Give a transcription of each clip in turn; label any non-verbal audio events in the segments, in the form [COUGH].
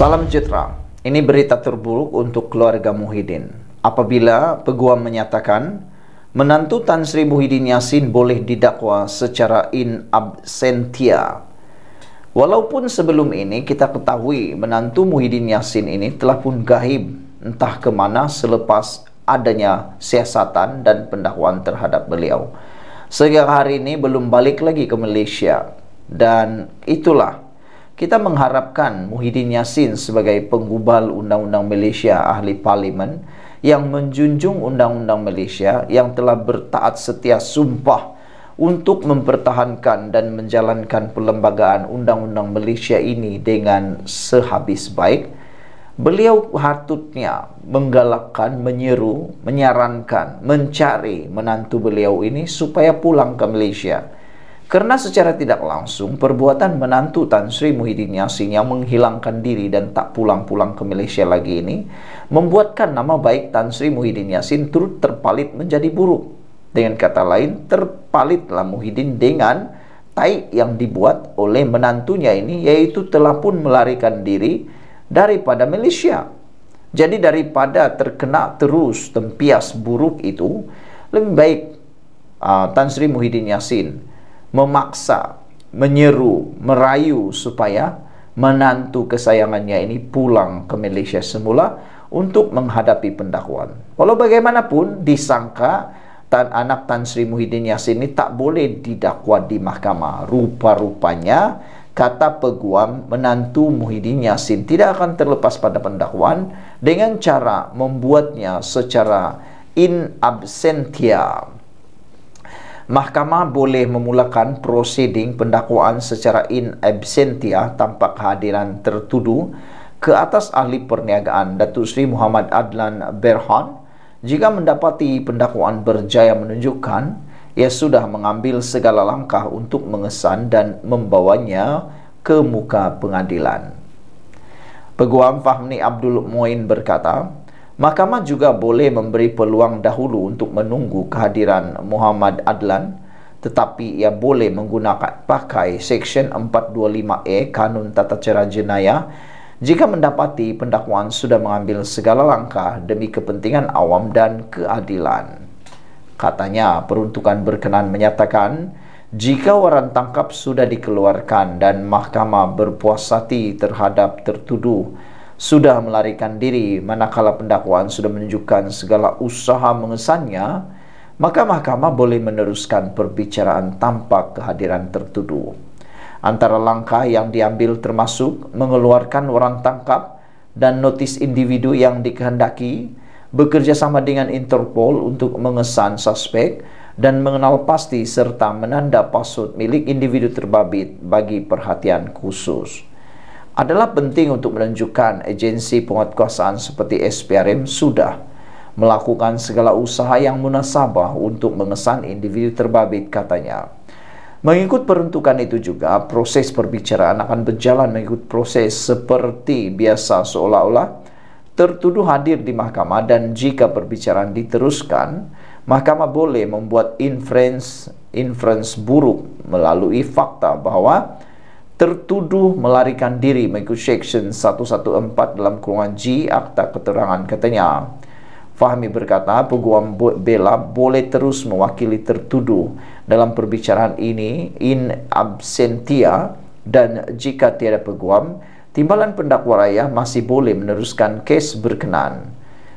Salam Citra. Ini berita terburuk untuk keluarga Muhyiddin. Apabila Peguam menyatakan menantu Tan Sri Muhyiddin Yassin boleh didakwa secara in absentia. Walaupun sebelum ini kita ketahui menantu Muhyiddin Yassin ini telah pun gaib entah kemana selepas adanya siasatan dan pendakwaan terhadap beliau. Sehingga hari ini belum balik lagi ke Malaysia. Dan itulah kita mengharapkan Muhyiddin Yassin sebagai penggubal undang-undang Malaysia ahli parlimen yang menjunjung undang-undang Malaysia yang telah bertaat setia sumpah untuk mempertahankan dan menjalankan perlembagaan undang-undang Malaysia ini dengan sehabis baik beliau hatutnya menggalakkan, menyeru, menyarankan, mencari menantu beliau ini supaya pulang ke Malaysia. Karena secara tidak langsung, perbuatan menantu Tan Sri Muhyiddin Yassin yang menghilangkan diri dan tak pulang-pulang ke Malaysia lagi ini, membuatkan nama baik Tan Sri Muhyiddin Yassin turut terpalit menjadi buruk. Dengan kata lain, terpalitlah Muhyiddin dengan tai yang dibuat oleh menantunya ini, yaitu telah pun melarikan diri daripada Malaysia. Jadi daripada terkena terus tempias buruk itu, lebih baik uh, Tan Sri Muhyiddin Yassin memaksa, menyeru, merayu supaya menantu kesayangannya ini pulang ke Malaysia semula untuk menghadapi pendakwaan. Walau bagaimanapun disangka Tan anak Tan Sri Muhyiddin Yassin ini tak boleh didakwa di mahkamah. Rupa-rupanya kata peguam menantu Muhyiddin Yassin tidak akan terlepas pada pendakwaan dengan cara membuatnya secara in absentia Mahkamah boleh memulakan prosiding pendakwaan secara in absentia tanpa kehadiran tertuduh ke atas ahli perniagaan Datuk Seri Muhammad Adlan Berhan jika mendapati pendakwaan berjaya menunjukkan ia sudah mengambil segala langkah untuk mengesan dan membawanya ke muka pengadilan. Peguam Fahmi Abdul Muin berkata, Mahkamah juga boleh memberi peluang dahulu untuk menunggu kehadiran Muhammad Adlan tetapi ia boleh menggunakan pakai Seksyen 425A Kanun Tata Cara Jenayah jika mendapati pendakwaan sudah mengambil segala langkah demi kepentingan awam dan keadilan. Katanya peruntukan berkenan menyatakan jika waran tangkap sudah dikeluarkan dan mahkamah berpuas hati terhadap tertuduh sudah melarikan diri manakala pendakwaan sudah menunjukkan segala usaha mengesannya, maka mahkamah boleh meneruskan perbicaraan tanpa kehadiran tertuduh. Antara langkah yang diambil termasuk mengeluarkan orang tangkap dan notis individu yang dikehendaki, bekerjasama dengan Interpol untuk mengesan suspek dan mengenal pasti serta menanda password milik individu terbabit bagi perhatian khusus adalah penting untuk menunjukkan agensi penguatkuasaan seperti SPRM sudah melakukan segala usaha yang munasabah untuk mengesan individu terbabit katanya. Mengikut peruntukan itu juga, proses perbicaraan akan berjalan mengikut proses seperti biasa seolah-olah tertuduh hadir di mahkamah dan jika perbicaraan diteruskan, mahkamah boleh membuat inference, inference buruk melalui fakta bahwa tertuduh melarikan diri mengikut Seksyen 114 dalam kurungan G Akta Keterangan katanya. Fahmi berkata peguam bela boleh terus mewakili tertuduh dalam perbicaraan ini in absentia dan jika tiada peguam, timbalan pendakwa raya masih boleh meneruskan kes berkenan.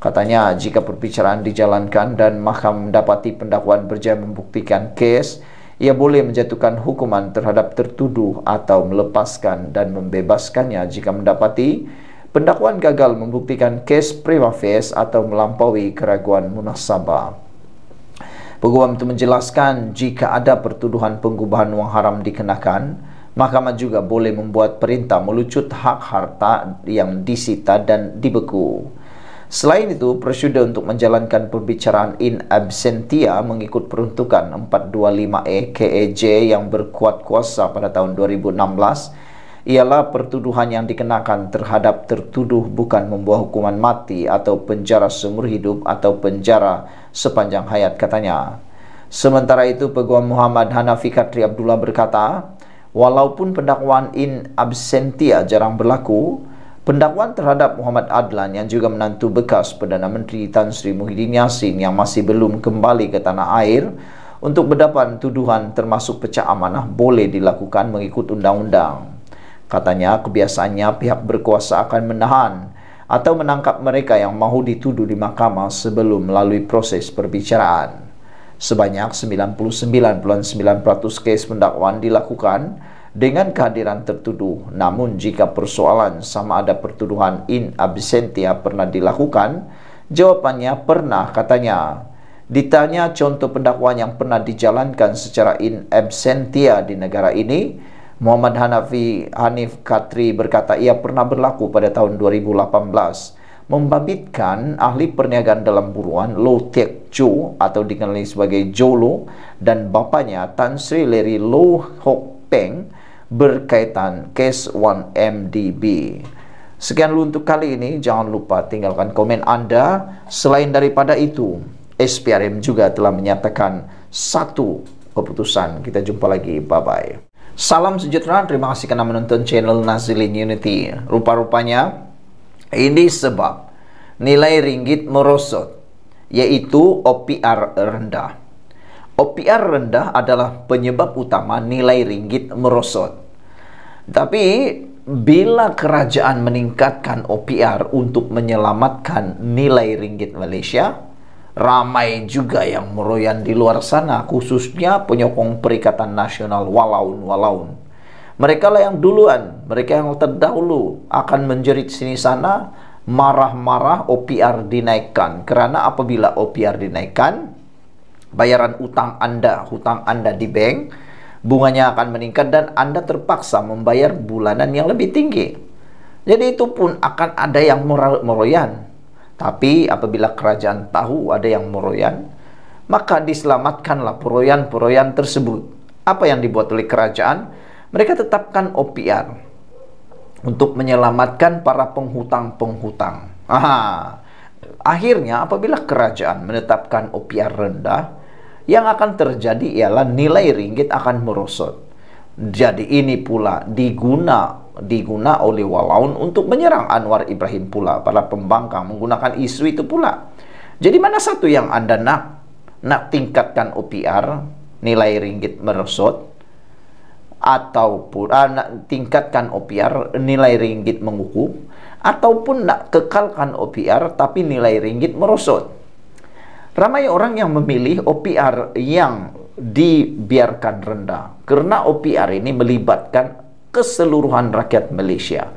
Katanya jika perbicaraan dijalankan dan mahkamah mendapati pendakwaan berjaya membuktikan kes, ia boleh menjatuhkan hukuman terhadap tertuduh atau melepaskan dan membebaskannya jika mendapati pendakwaan gagal membuktikan kes prima facie atau melampaui keraguan munasabah. Peguam itu menjelaskan jika ada pertuduhan penggubahan wang haram dikenakan, mahkamah juga boleh membuat perintah melucut hak harta yang disita dan dibeku. Selain itu, prosedur untuk menjalankan perbicaraan in absentia mengikut peruntukan 425E KEJ yang berkuat kuasa pada tahun 2016 ialah pertuduhan yang dikenakan terhadap tertuduh bukan membuat hukuman mati atau penjara seumur hidup atau penjara sepanjang hayat katanya. Sementara itu, Peguam Muhammad Hanafi Katri Abdullah berkata, walaupun pendakwaan in absentia jarang berlaku, pendakwaan terhadap Muhammad Adlan yang juga menantu bekas Perdana Menteri Tan Sri Muhyiddin Yassin yang masih belum kembali ke tanah air untuk berdepan tuduhan termasuk pecah amanah boleh dilakukan mengikut undang-undang. Katanya kebiasaannya pihak berkuasa akan menahan atau menangkap mereka yang mahu dituduh di mahkamah sebelum melalui proses perbicaraan. Sebanyak 99.9% kes pendakwaan dilakukan dengan kehadiran tertuduh. Namun jika persoalan sama ada pertuduhan in absentia pernah dilakukan, jawabannya pernah katanya. Ditanya contoh pendakwaan yang pernah dijalankan secara in absentia di negara ini, Muhammad Hanafi Hanif Katri berkata ia pernah berlaku pada tahun 2018 membabitkan ahli perniagaan dalam buruan Lo Teck Chu atau dikenali sebagai Jolo dan bapanya Tan Sri Leri Lo Hok Peng berkaitan case 1MDB. Sekian dulu untuk kali ini, jangan lupa tinggalkan komen Anda. Selain daripada itu, SPRM juga telah menyatakan satu keputusan. Kita jumpa lagi, bye-bye. Salam sejahtera, terima kasih karena menonton channel Nazilin Unity. Rupa-rupanya, ini sebab nilai ringgit merosot, yaitu OPR rendah. OPR rendah adalah penyebab utama nilai ringgit merosot. Tapi bila kerajaan meningkatkan OPR untuk menyelamatkan nilai ringgit Malaysia, ramai juga yang meroyan di luar sana, khususnya penyokong Perikatan Nasional walaun-walaun. Mereka lah yang duluan, mereka yang terdahulu akan menjerit sini sana, marah-marah OPR dinaikkan. Karena apabila OPR dinaikkan, bayaran utang Anda, hutang Anda di bank, bunganya akan meningkat dan Anda terpaksa membayar bulanan yang lebih tinggi. Jadi itu pun akan ada yang meroyan. Tapi apabila kerajaan tahu ada yang meroyan, maka diselamatkanlah peroyan-peroyan tersebut. Apa yang dibuat oleh kerajaan? Mereka tetapkan OPR untuk menyelamatkan para penghutang-penghutang. Aha. Akhirnya apabila kerajaan menetapkan OPR rendah, yang akan terjadi ialah nilai ringgit akan merosot. Jadi ini pula diguna diguna oleh Walaun untuk menyerang Anwar Ibrahim pula para pembangkang menggunakan isu itu pula. Jadi mana satu yang Anda nak nak tingkatkan OPR nilai ringgit merosot ataupun ah, nak tingkatkan OPR nilai ringgit mengukuh ataupun nak kekalkan OPR tapi nilai ringgit merosot. Ramai orang yang memilih OPR yang dibiarkan rendah karena OPR ini melibatkan keseluruhan rakyat Malaysia.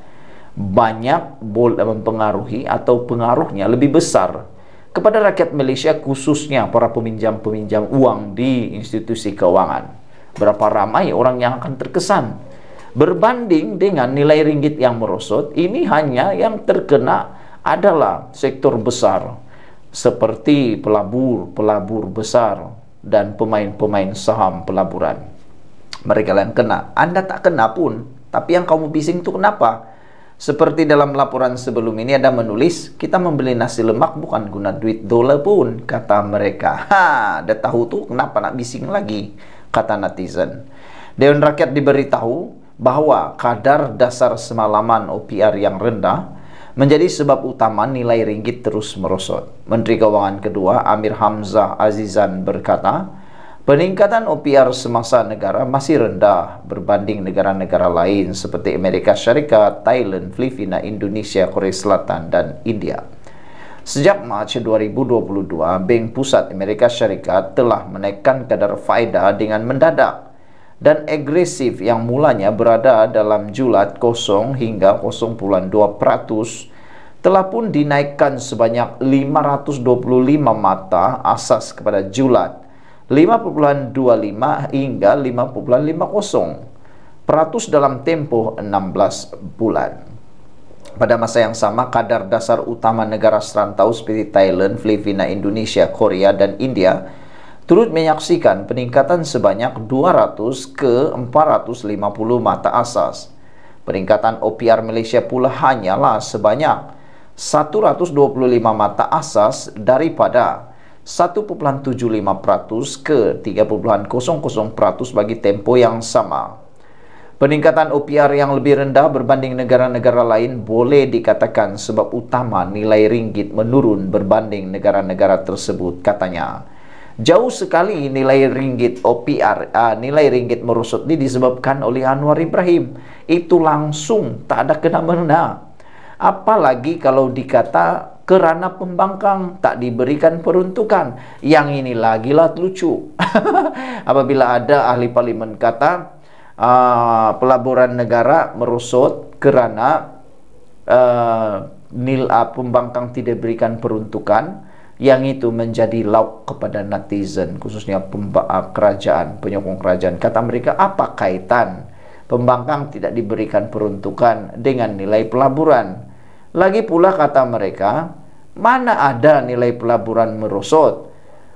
Banyak boleh mempengaruhi atau pengaruhnya lebih besar kepada rakyat Malaysia khususnya para peminjam-peminjam uang di institusi keuangan. Berapa ramai orang yang akan terkesan berbanding dengan nilai ringgit yang merosot, ini hanya yang terkena adalah sektor besar seperti pelabur-pelabur besar dan pemain-pemain saham pelaburan. Mereka yang kena. Anda tak kena pun, tapi yang kamu bising itu kenapa? Seperti dalam laporan sebelum ini ada menulis, kita membeli nasi lemak bukan guna duit dolar pun, kata mereka. [LAUGHS] Ha, ada tahu tuh kenapa nak bising lagi, kata netizen. Dewan Rakyat diberitahu bahwa kadar dasar semalaman OPR yang rendah menjadi sebab utama nilai ringgit terus merosot. Menteri Keuangan Kedua Amir Hamzah Azizan berkata, peningkatan OPR semasa negara masih rendah berbanding negara-negara lain seperti Amerika Syarikat, Thailand, Filipina, Indonesia, Korea Selatan dan India. Sejak Mac 2022, Bank Pusat Amerika Syarikat telah menaikkan kadar faedah dengan mendadak dan agresif yang mulanya berada dalam julat 0 hingga 0,2% telah pun dinaikkan sebanyak 525 mata asas kepada julat 5,25 hingga 5,50 peratus dalam tempo 16 bulan. Pada masa yang sama, kadar dasar utama negara serantau seperti Thailand, Filipina, Indonesia, Korea, dan India turut menyaksikan peningkatan sebanyak 200 ke 450 mata asas. Peningkatan OPR Malaysia pula hanyalah sebanyak 125 mata asas daripada 1.75% ke 3.00% bagi tempo yang sama. Peningkatan OPR yang lebih rendah berbanding negara-negara lain boleh dikatakan sebab utama nilai ringgit menurun berbanding negara-negara tersebut katanya. Jauh sekali nilai ringgit OPR, uh, ah, nilai ringgit merusut ini disebabkan oleh Anwar Ibrahim. Itu langsung, tak ada kena-mena. Apalagi kalau dikata kerana pembangkang tak diberikan peruntukan. Yang ini lagi lah lucu. [LAUGHS] Apabila ada ahli parlimen kata uh, pelaburan negara merosot kerana uh, nil uh, pembangkang tidak diberikan peruntukan, yang itu menjadi lauk kepada netizen, khususnya ah, kerajaan, penyokong kerajaan. Kata mereka, apa kaitan pembangkang tidak diberikan peruntukan dengan nilai pelaburan? Lagi pula kata mereka, mana ada nilai pelaburan merosot?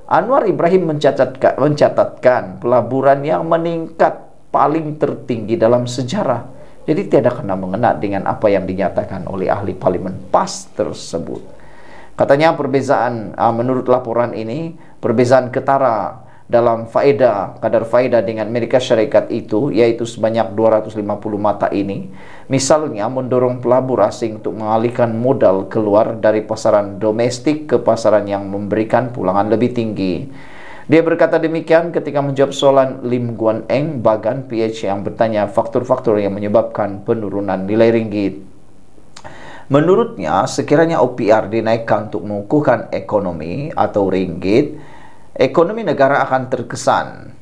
Anwar Ibrahim mencatatkan, mencatatkan pelaburan yang meningkat paling tertinggi dalam sejarah. Jadi tidak kena mengena dengan apa yang dinyatakan oleh ahli parlimen PAS tersebut. Katanya perbezaan uh, menurut laporan ini, perbezaan ketara dalam faedah, kadar faedah dengan Amerika Syarikat itu yaitu sebanyak 250 mata ini. Misalnya mendorong pelabur asing untuk mengalihkan modal keluar dari pasaran domestik ke pasaran yang memberikan pulangan lebih tinggi. Dia berkata demikian ketika menjawab soalan Lim Guan Eng Bagan PH yang bertanya faktor-faktor yang menyebabkan penurunan nilai ringgit. Menurutnya, sekiranya OPR dinaikkan untuk mengukuhkan ekonomi atau ringgit, ekonomi negara akan terkesan.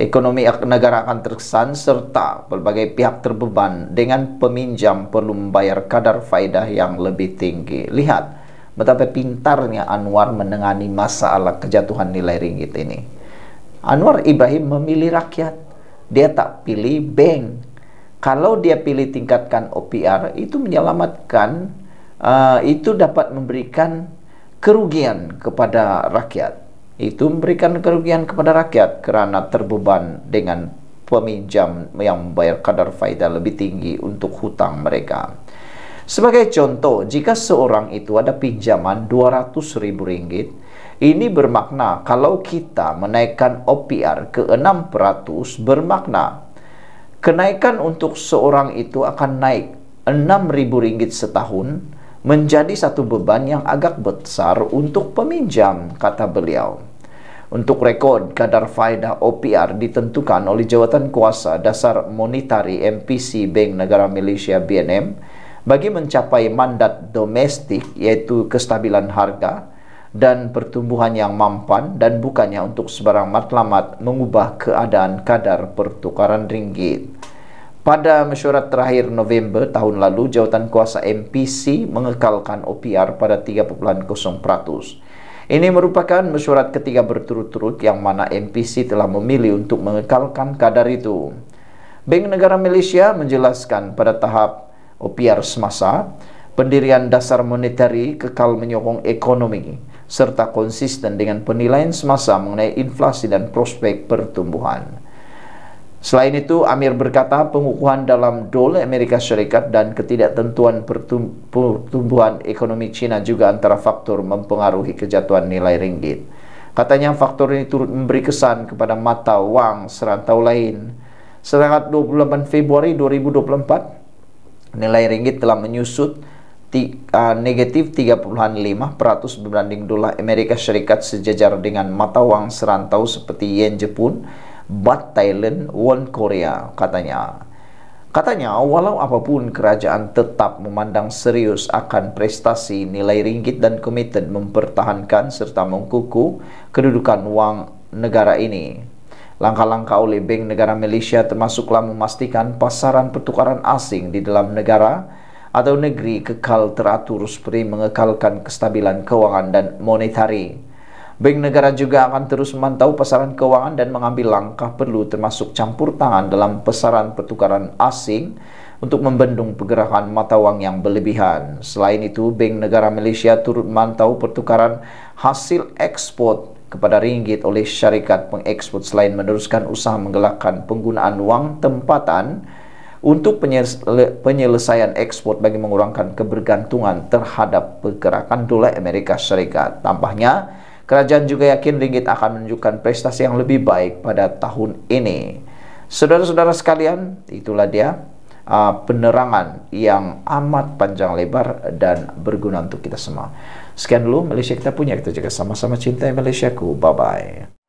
Ekonomi negara akan terkesan serta berbagai pihak terbeban dengan peminjam perlu membayar kadar faedah yang lebih tinggi. Lihat betapa pintarnya Anwar menengani masalah kejatuhan nilai ringgit ini. Anwar Ibrahim memilih rakyat. Dia tak pilih bank kalau dia pilih tingkatkan OPR, itu menyelamatkan, uh, itu dapat memberikan kerugian kepada rakyat. Itu memberikan kerugian kepada rakyat kerana terbeban dengan peminjam yang membayar kadar faedah lebih tinggi untuk hutang mereka. Sebagai contoh, jika seorang itu ada pinjaman ribu ringgit, ini bermakna kalau kita menaikkan OPR ke 6% bermakna kenaikan untuk seorang itu akan naik RM6,000 setahun menjadi satu beban yang agak besar untuk peminjam, kata beliau. Untuk rekod, kadar faedah OPR ditentukan oleh jawatan kuasa dasar monetari MPC Bank Negara Malaysia BNM bagi mencapai mandat domestik, yaitu kestabilan harga, dan pertumbuhan yang mampan dan bukannya untuk sebarang matlamat mengubah keadaan kadar pertukaran ringgit. Pada mesyuarat terakhir November tahun lalu, jawatan kuasa MPC mengekalkan OPR pada 3.0%. Ini merupakan mesyuarat ketiga berturut-turut yang mana MPC telah memilih untuk mengekalkan kadar itu. Bank Negara Malaysia menjelaskan pada tahap OPR semasa, pendirian dasar monetari kekal menyokong ekonomi serta konsisten dengan penilaian semasa mengenai inflasi dan prospek pertumbuhan. Selain itu, Amir berkata pengukuhan dalam dolar Amerika Serikat dan ketidaktentuan pertumbuhan ekonomi Cina juga antara faktor mempengaruhi kejatuhan nilai ringgit. Katanya faktor ini turut memberi kesan kepada mata uang serantau lain. Sedangkan 28 Februari 2024, nilai ringgit telah menyusut uh, negatif 35 peratus berbanding dolar Amerika Serikat sejajar dengan mata uang serantau seperti yen Jepun, baht Thailand, won Korea katanya. Katanya, walau apapun kerajaan tetap memandang serius akan prestasi nilai ringgit dan komited mempertahankan serta mengkuku kedudukan uang negara ini. Langkah-langkah oleh Bank Negara Malaysia termasuklah memastikan pasaran pertukaran asing di dalam negara atau negeri kekal teratur seperti mengekalkan kestabilan kewangan dan monetari. Bank negara juga akan terus memantau pasaran kewangan dan mengambil langkah perlu termasuk campur tangan dalam pasaran pertukaran asing untuk membendung pergerakan mata wang yang berlebihan. Selain itu, Bank Negara Malaysia turut memantau pertukaran hasil ekspor kepada ringgit oleh syarikat pengekspor selain meneruskan usaha menggelakkan penggunaan wang tempatan untuk penyelesaian ekspor bagi mengurangkan kebergantungan terhadap pergerakan dolar Amerika Serikat. Tambahnya, kerajaan juga yakin ringgit akan menunjukkan prestasi yang lebih baik pada tahun ini. Saudara-saudara sekalian, itulah dia uh, penerangan yang amat panjang lebar dan berguna untuk kita semua. Sekian dulu Malaysia kita punya, kita jaga sama-sama cintai Malaysiaku. Bye-bye.